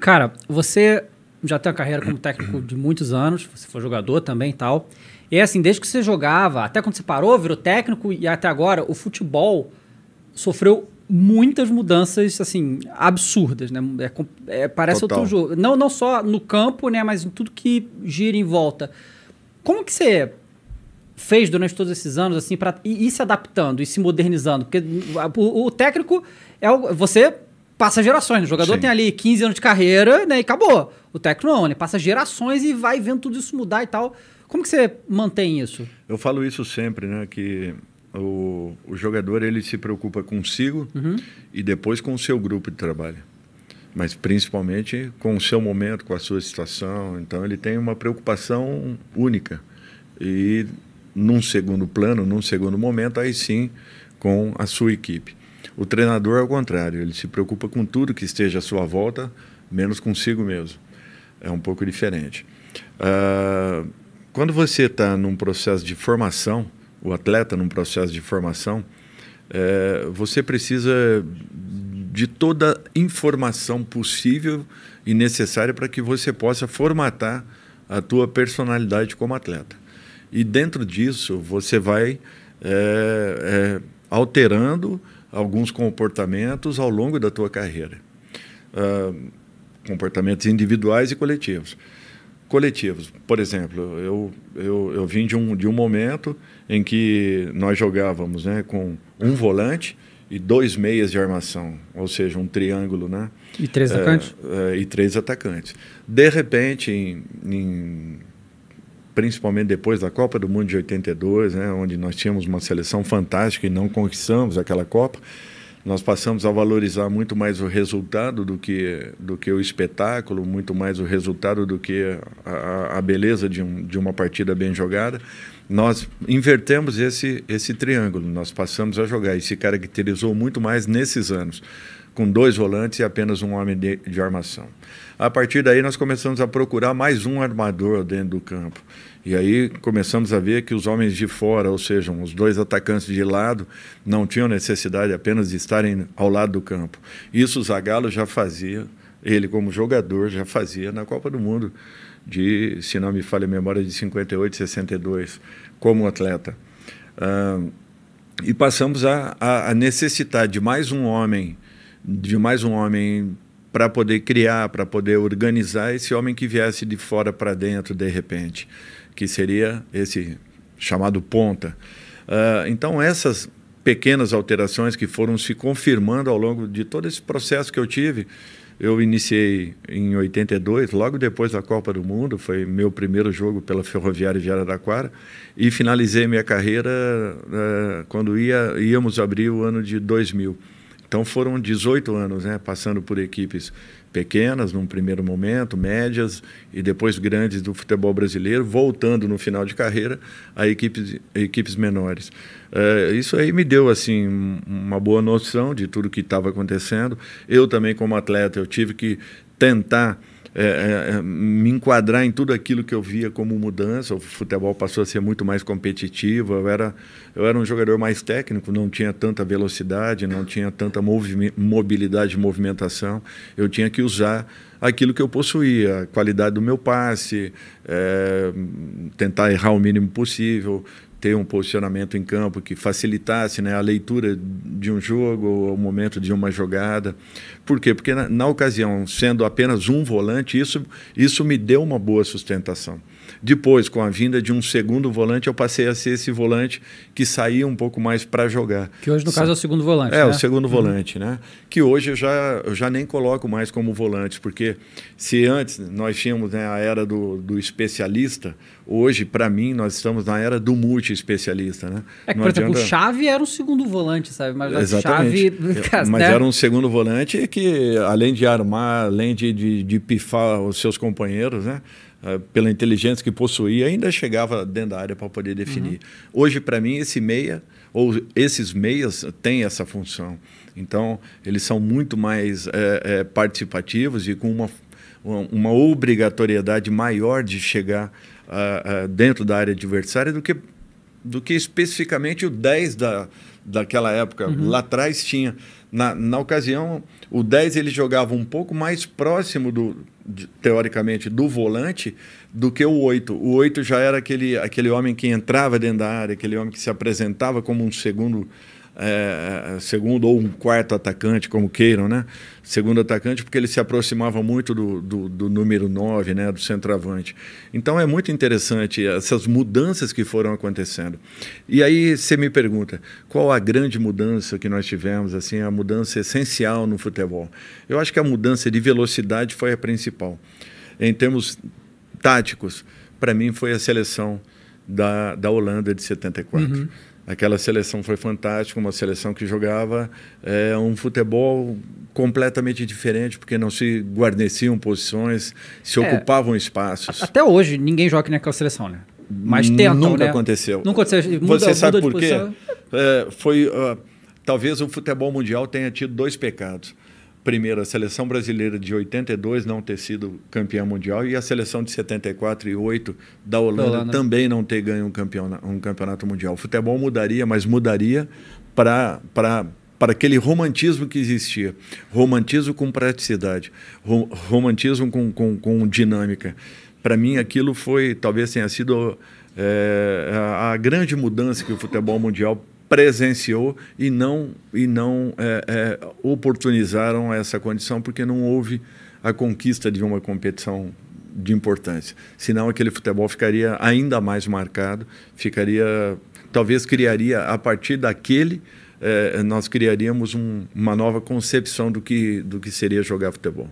Cara, você já tem uma carreira como técnico de muitos anos, você foi jogador também e tal. E assim, desde que você jogava, até quando você parou, virou técnico e até agora, o futebol sofreu muitas mudanças, assim, absurdas, né? É, é, parece Total. outro jogo. Não, não só no campo, né? Mas em tudo que gira em volta. Como que você fez durante todos esses anos, assim, para ir se adaptando e se modernizando? Porque o, o técnico é o, você passa gerações. Né? O jogador Sim. tem ali 15 anos de carreira, né? E acabou. O técnico não, ele passa gerações e vai vendo tudo isso mudar e tal. Como que você mantém isso? Eu falo isso sempre, né? Que o, o jogador ele se preocupa consigo uhum. e depois com o seu grupo de trabalho. Mas principalmente com o seu momento, com a sua situação. Então ele tem uma preocupação única. E num segundo plano, num segundo momento, aí sim com a sua equipe. O treinador é o contrário, ele se preocupa com tudo que esteja à sua volta, menos consigo mesmo. É um pouco diferente. Uh, quando você está num processo de formação, o atleta num processo de formação, é, você precisa de toda informação possível e necessária para que você possa formatar a tua personalidade como atleta. E dentro disso, você vai é, é, alterando alguns comportamentos ao longo da tua carreira. Uh, comportamentos individuais e coletivos. Coletivos, por exemplo, eu, eu, eu vim de um, de um momento em que nós jogávamos né, com um volante e dois meias de armação, ou seja, um triângulo, né? E três atacantes? É, é, e três atacantes. De repente, em, em principalmente depois da Copa do Mundo de 82, né, onde nós tínhamos uma seleção fantástica e não conquistamos aquela Copa, nós passamos a valorizar muito mais o resultado do que, do que o espetáculo, muito mais o resultado do que a, a beleza de, um, de uma partida bem jogada. Nós invertemos esse, esse triângulo, nós passamos a jogar e se caracterizou muito mais nesses anos com dois volantes e apenas um homem de, de armação. A partir daí, nós começamos a procurar mais um armador dentro do campo. E aí começamos a ver que os homens de fora, ou seja, os dois atacantes de lado, não tinham necessidade apenas de estarem ao lado do campo. Isso o Zagallo já fazia, ele como jogador já fazia na Copa do Mundo de, se não me falha a memória, de 58, 62, como atleta. e passamos a, a, necessitar de mais um homem de mais um homem para poder criar, para poder organizar esse homem que viesse de fora para dentro de repente, que seria esse chamado ponta. Uh, então essas pequenas alterações que foram se confirmando ao longo de todo esse processo que eu tive, eu iniciei em 82, logo depois da Copa do Mundo, foi meu primeiro jogo pela Ferroviária de Araraquara, e finalizei minha carreira uh, quando ia, íamos abrir o ano de 2000. Então foram 18 anos, né, passando por equipes pequenas num primeiro momento, médias e depois grandes do futebol brasileiro, voltando no final de carreira a equipes, equipes menores. Eh, isso aí me deu assim uma boa noção de tudo que estava acontecendo. Eu também como atleta eu tive que tentar é, é, é, me enquadrar em tudo aquilo que eu via como mudança. O futebol passou a ser muito mais competitivo. Eu era, eu era um jogador mais técnico, não tinha tanta velocidade, não tinha tanta movi mobilidade de movimentação. Eu tinha que usar aquilo que eu possuía, a qualidade do meu passe, é, tentar errar o mínimo possível, ter um posicionamento em campo que facilitasse né, a leitura de um jogo ou o momento de uma jogada. Por quê? Porque na, na, ocasião, sendo apenas um volante, isso, isso me deu uma boa sustentação. Depois, com a vinda de um segundo volante, eu passei a ser esse volante que saía um pouco mais para jogar. Que hoje, no caso, é o segundo volante. É, né? o segundo uhum. volante, né? Que hoje eu já, eu já nem coloco mais como volante, porque se antes nós tínhamos né, a era do, do especialista, hoje, para mim, nós estamos na era do multi-especialista, né? É que, por adianta... exemplo, o Chave era um segundo volante, sabe? Mas Exatamente. Chave... Mas né? era um segundo volante que, além de armar, além de, de, de pifar os seus companheiros, né? Eh, pela inteligência que possuía, ainda chegava dentro da área para poder definir. Uhum. Hoje, para mim, esse meia, ou esses meias, têm essa função. Então, eles são muito mais é, é, participativos e com uma, uma obrigatoriedade maior de chegar uh, uh, dentro da área adversária do que do que especificamente o 10 da, daquela época. Uhum. Lá atrás tinha. Na, na ocasião, o 10 ele jogava um pouco mais próximo, do, de, teoricamente, do volante do que o 8. O 8 já era aquele, aquele homem que entrava dentro da área, aquele homem que se apresentava como um segundo é, é, segundo ou um quarto atacante, como queiram, né? Segundo atacante, porque ele se aproximava muito do, do, do número 9, né? Do centroavante. Então é muito interessante essas mudanças que foram acontecendo. E aí você me pergunta, qual a grande mudança que nós tivemos, assim, a mudança essencial no futebol? Eu acho que a mudança de velocidade foi a principal. Em termos táticos, para mim foi a seleção da, da Holanda de 74. Uhum Aquela seleção foi fantástica, uma seleção que jogava é, um futebol completamente diferente, porque não se guarneciam posições, se é, ocupavam espaços. Até hoje, ninguém joga naquela seleção, né? Mas tentam, Nunca né? aconteceu. Nunca aconteceu. Muda, Você sabe por quê? É, foi, uh, talvez o futebol mundial tenha tido dois pecados primeiro, a seleção brasileira de 82 não ter sido campeã mundial e a seleção de 74 e 8 da Holanda, Holanda. também não ter ganho um, um campeonato mundial. O futebol mudaria, mas mudaria para para aquele romantismo que existia. Romantismo com praticidade, rom romantismo com, com, com dinâmica. Para mim, aquilo foi, talvez tenha sido é, a, a grande mudança que o futebol mundial presenciou e não, e não é, é, oportunizaram essa condição porque não houve a conquista de uma competição de importância. Senão aquele futebol ficaria ainda mais marcado, ficaria, talvez criaria a partir daquele é, nós criaríamos um, uma nova concepção do que, do que seria jogar futebol.